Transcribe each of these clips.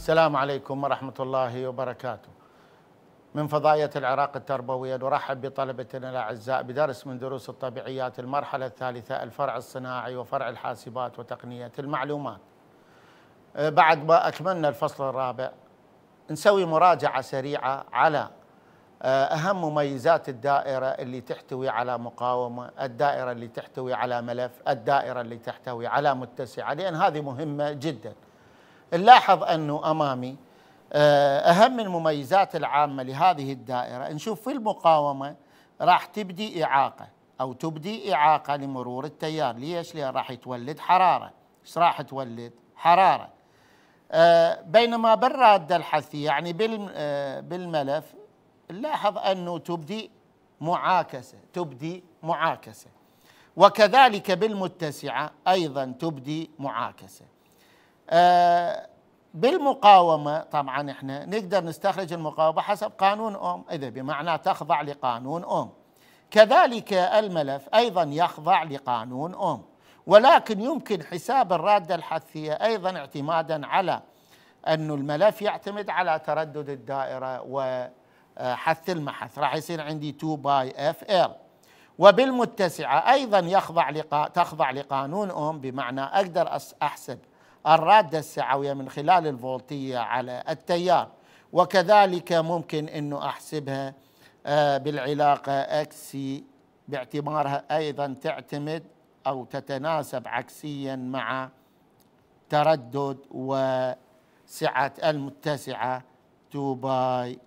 السلام عليكم ورحمة الله وبركاته من فضائية العراق التربوية نرحب بطلبتنا الأعزاء بدرس من دروس الطبيعيات المرحلة الثالثة الفرع الصناعي وفرع الحاسبات وتقنية المعلومات أه، بعد ما أكملنا الفصل الرابع نسوي مراجعة سريعة على أه، أهم مميزات الدائرة اللي تحتوي على مقاومة الدائرة اللي تحتوي على ملف الدائرة اللي تحتوي على متسعة لأن هذه مهمة جداً نلاحظ أنه أمامي آه، أهم المميزات العامة لهذه الدائرة نشوف في المقاومة راح تبدي إعاقة أو تبدي إعاقة لمرور التيار ليش؟ لأن راح يتولد حرارة إيش راح تولد؟ حرارة أه بينما بالرادة الحثية يعني آه، بالملف نلاحظ أنه تبدي معاكسة تبدي معاكسة وكذلك بالمتسعة أيضا تبدي معاكسة آه، بالمقاومة طبعا احنا نقدر نستخرج المقاومة حسب قانون أم إذا بمعنى تخضع لقانون أم كذلك الملف أيضا يخضع لقانون أم ولكن يمكن حساب الرادة الحثية أيضا اعتمادا على أن الملف يعتمد على تردد الدائرة وحث آه، المحث راح يصير عندي 2 باي اف ال وبالمتسعة أيضا يخضع لقا تخضع لقانون أم بمعنى أقدر أحسب الرادة السعوية من خلال الفولتية على التيار وكذلك ممكن أنه أحسبها آه، بالعلاقة أكسي باعتبارها أيضا تعتمد أو تتناسب عكسيا مع تردد وسعة المتسعة 2 باي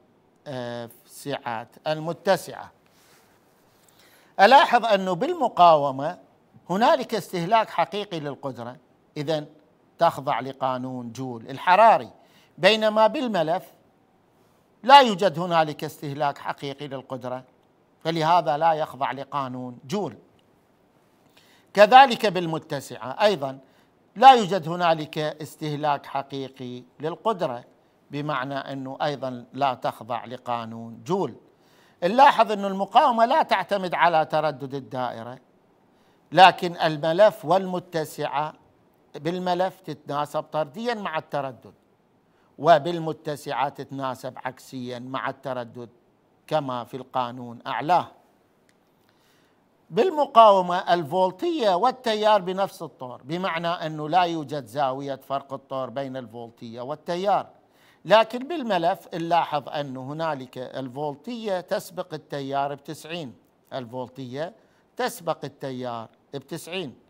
سعة المتسعة ألاحظ أنه بالمقاومة هنالك استهلاك حقيقي للقدرة إذا تخضع لقانون جول الحراري بينما بالملف لا يوجد هنالك استهلاك حقيقي للقدره فلهذا لا يخضع لقانون جول كذلك بالمتسعه ايضا لا يوجد هنالك استهلاك حقيقي للقدره بمعنى انه ايضا لا تخضع لقانون جول نلاحظ أن المقاومة لا تعتمد على تردد الدائرة لكن الملف والمتسعة بالملف تتناسب طرديا مع التردد وبالمتسعة تتناسب عكسيا مع التردد كما في القانون أعلاه بالمقاومة الفولتية والتيار بنفس الطور بمعنى أنه لا يوجد زاوية فرق الطور بين الفولتية والتيار لكن بالملف نلاحظ أن هنالك الفولتية تسبق التيار بتسعين الفولتية تسبق التيار بتسعين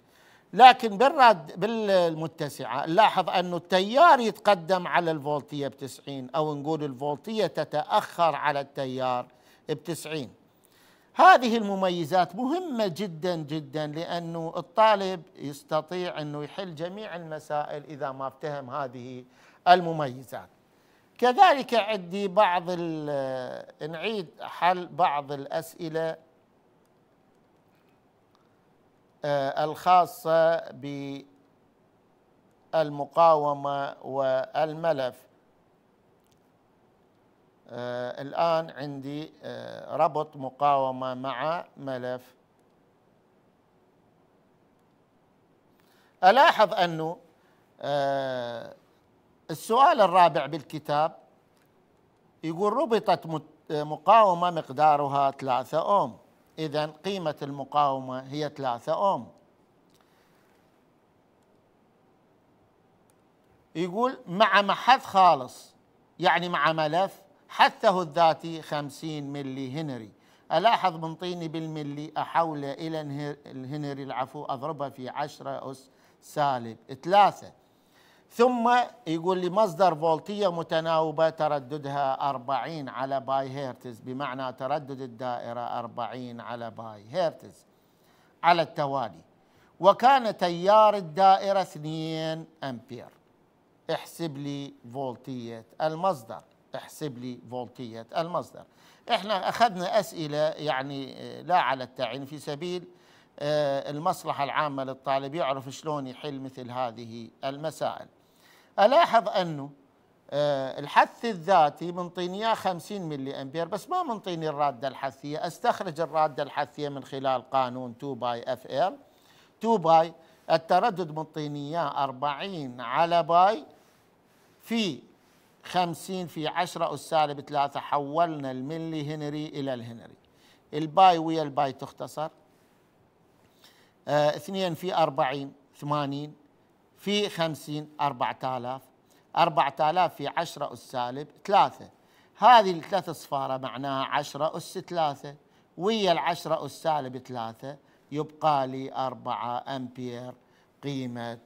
لكن بالرد بالمتسعة نلاحظ أن التيار يتقدم على الفولتية بتسعين أو نقول الفولتية تتأخر على التيار بتسعين هذه المميزات مهمة جدا جدا لأنه الطالب يستطيع أنه يحل جميع المسائل إذا ما افتهم هذه المميزات كذلك عندي بعض نعيد حل بعض الأسئلة آه، الخاصه بالمقاومه والملف آه، الان عندي آه، ربط مقاومه مع ملف الاحظ انه السؤال الرابع بالكتاب يقول ربطت مقاومه مقدارها 3 اوم إذا قيمة المقاومة هي 3 أوم يقول مع محث خالص يعني مع ملف حثه الذاتي 50 ملي هنري ألاحظ منطيني بالملي أحوله إلى الهنري العفو اضربها في 10 أس سالب 3 ثم يقول لي مصدر فولتية متناوبة ترددها 40 على باي هرتز بمعنى تردد الدائرة 40 على باي هرتز على التوالي وكان تيار الدائرة 2 أمبير احسب لي فولتية المصدر احسب لي فولتية المصدر احنا أخذنا أسئلة يعني آه، لا على التعين في سبيل آه، المصلحة العامة للطالب يعرف شلون يحل مثل هذه المسائل الاحظ انه آه، الحث الذاتي منطيني اياه 50 ملي امبير بس ما منطيني الراده الحثيه استخرج الراده الحثيه من خلال قانون 2 باي اف ال 2 باي التردد منطيني اياه 40 على باي في 50 في 10 اس سالب 3 حولنا الملي هنري الى الهنري الباي ويا الباي تختصر 2 آه في 40 80 في 50 4000 4000 في 10 أس سالب 3 هذه الثلاث صفارة معناها 10 أس 3 ويا ال 10 أس سالب 3 يبقى لي 4 أمبير قيمة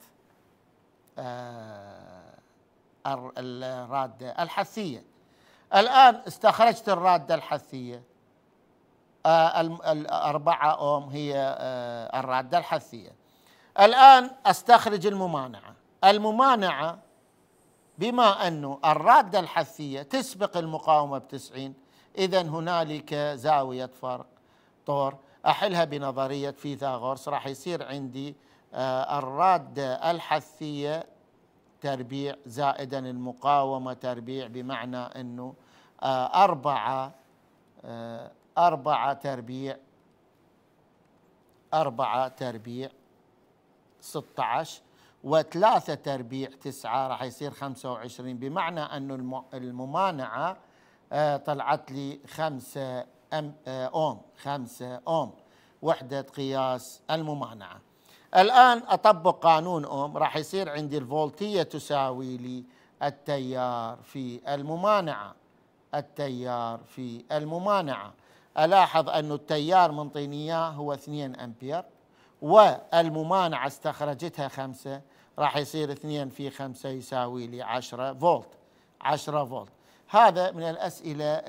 آه، الرادة الحثية الآن استخرجت الرادة الحثية آه، الأربعة أوم هي آه، الرادة الحثية الآن أستخرج الممانعة الممانعة بما أنه الرادة الحثية تسبق المقاومة بتسعين إذا هنالك زاوية فرق طور أحلها بنظرية فيثاغورس راح يصير عندي آه، الرادة الحثية تربيع زائدا المقاومة تربيع بمعنى أنه آه، أربعة آه، أربعة تربيع أربعة تربيع 16 وثلاثة تربيع تسعة راح يصير 25 بمعنى أن الممانعة آه، طلعت لي 5 آه، أوم 5 أوم وحدة قياس الممانعة الآن أطبق قانون أوم راح يصير عندي الفولتية تساوي لي التيار في الممانعة التيار في الممانعة ألاحظ أن التيار منطيني إياه هو 2 أمبير والممانعة استخرجتها خمسة راح يصير اثنين في خمسة يساوي لي عشرة فولت عشرة فولت هذا من الأسئلة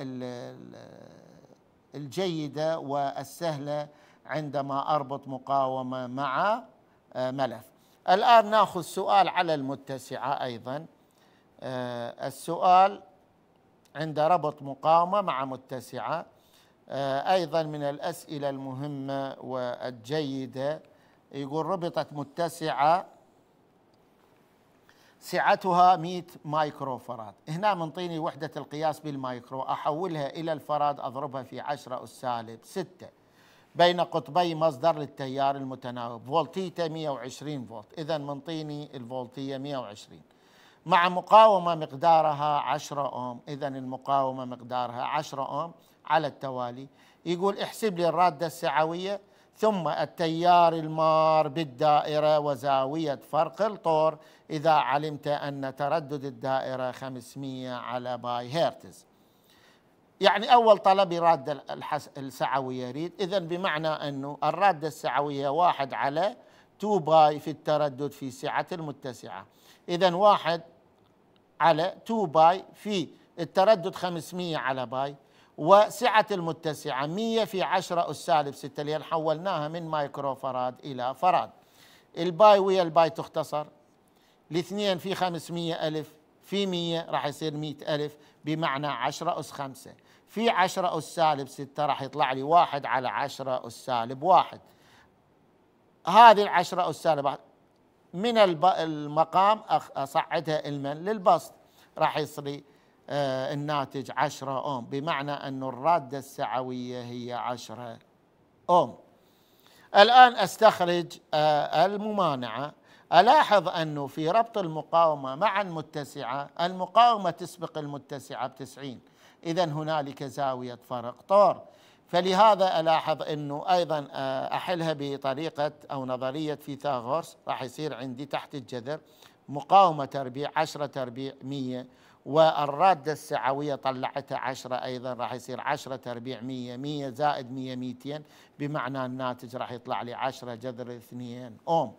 الجيدة والسهلة عندما أربط مقاومة مع آه، ملف الآن ناخذ سؤال على المتسعة أيضا آه، السؤال عند ربط مقاومة مع متسعة آه، أيضا من الأسئلة المهمة والجيدة يقول ربطت متسعة سعتها 100 مايكرو فراد هنا منطيني وحدة القياس بالمايكرو أحولها إلى الفراد أضربها في 10 السالب سالب 6 بين قطبي مصدر للتيار المتناوب فولتيته 120 فولت إذا منطيني الفولتية 120 مع مقاومة مقدارها 10 أوم إذا المقاومة مقدارها 10 أوم على التوالي يقول احسب لي الرادة السعوية ثم التيار المار بالدائرة وزاوية فرق الطور إذا علمت أن تردد الدائرة 500 على باي هرتز يعني أول طلب الرادة السعوية يريد إذا بمعنى أنه الرادة السعوية واحد على 2 باي في التردد في سعة المتسعة إذا واحد على 2 باي في التردد 500 على باي وسعة المتسعة 100 في 10 أس سالب 6 لأن حولناها من مايكرو فراد إلى فراد الباي ويا الباي تختصر الاثنين في 500 ألف في 100 راح يصير 100 ألف بمعنى 10 أس 5 في 10 أس سالب 6 راح يطلع لي 1 على 10 أس سالب 1 هذه العشرة أس سالب من المقام أصعدها المن للبسط راح يصير آه، الناتج 10 أوم بمعنى أن الرادة السعوية هي 10 أوم الآن أستخرج آه، الممانعة ألاحظ أنه في ربط المقاومة مع المتسعة المقاومة تسبق المتسعة بتسعين إذا هنالك زاوية فرق طور فلهذا ألاحظ أنه أيضا آه، أحلها بطريقة أو نظرية فيثاغورس راح يصير عندي تحت الجذر مقاومة تربيع عشرة تربيع مية والرادة السعوية طلعتها عشرة أيضا راح يصير عشرة تربيع مية مية زائد مية ميتين بمعنى الناتج راح يطلع لي عشرة جذر اثنين أوم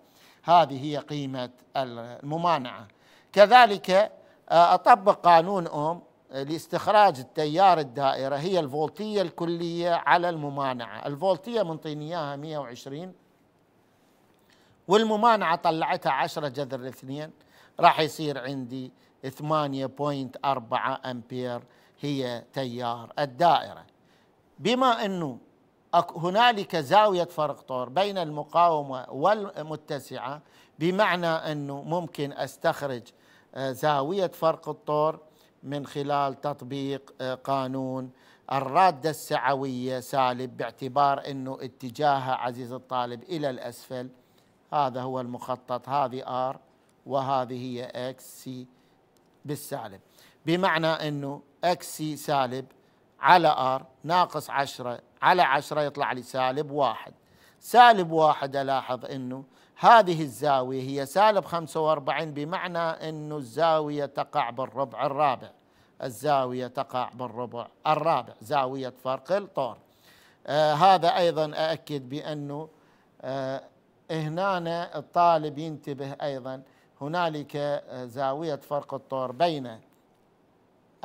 هذه هي قيمة الممانعة كذلك آه، أطبق قانون أوم لاستخراج التيار الدائرة هي الفولتية الكلية على الممانعة الفولتية منطيني إياها 120 والممانعة طلعتها عشرة جذر الاثنين راح يصير عندي 8.4 أمبير هي تيار الدائرة بما أنه هنالك زاوية فرق طور بين المقاومة والمتسعة بمعنى أنه ممكن أستخرج آه، زاوية فرق الطور من خلال تطبيق آه، قانون الرادة السعوية سالب باعتبار أنه اتجاهها عزيز الطالب إلى الأسفل هذا هو المخطط هذه R وهذه هي X C بالسالب بمعنى انه اكس سي سالب على ار ناقص 10 على 10 يطلع لي سالب واحد سالب واحد الاحظ انه هذه الزاوية هي سالب 45 بمعنى انه الزاوية تقع بالربع الرابع الزاوية تقع بالربع الرابع زاوية فرق الطور آه هذا ايضا اؤكد بانه آه هنا الطالب ينتبه ايضا هنالك آه، زاوية فرق الطور بين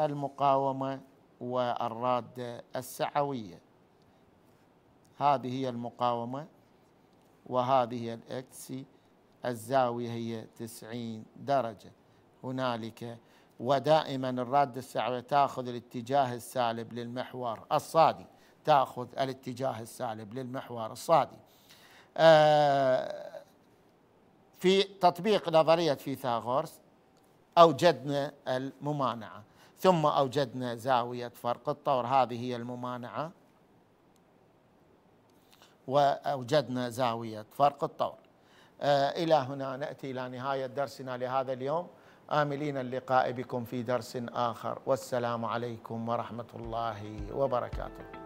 المقاومة والرادة السعوية هذه هي المقاومة وهذه هي الإكس الزاوية هي 90 درجة هنالك ودائما الرادة السعوية تأخذ الاتجاه السالب للمحور الصادي تأخذ الاتجاه السالب للمحور الصادي آه في تطبيق نظرية فيثاغورس أوجدنا الممانعة ثم أوجدنا زاوية فرق الطور هذه هي الممانعة وأوجدنا زاوية فرق الطور آه، إلى هنا نأتي إلى نهاية درسنا لهذا اليوم آملين اللقاء بكم في درس آخر والسلام عليكم ورحمة الله وبركاته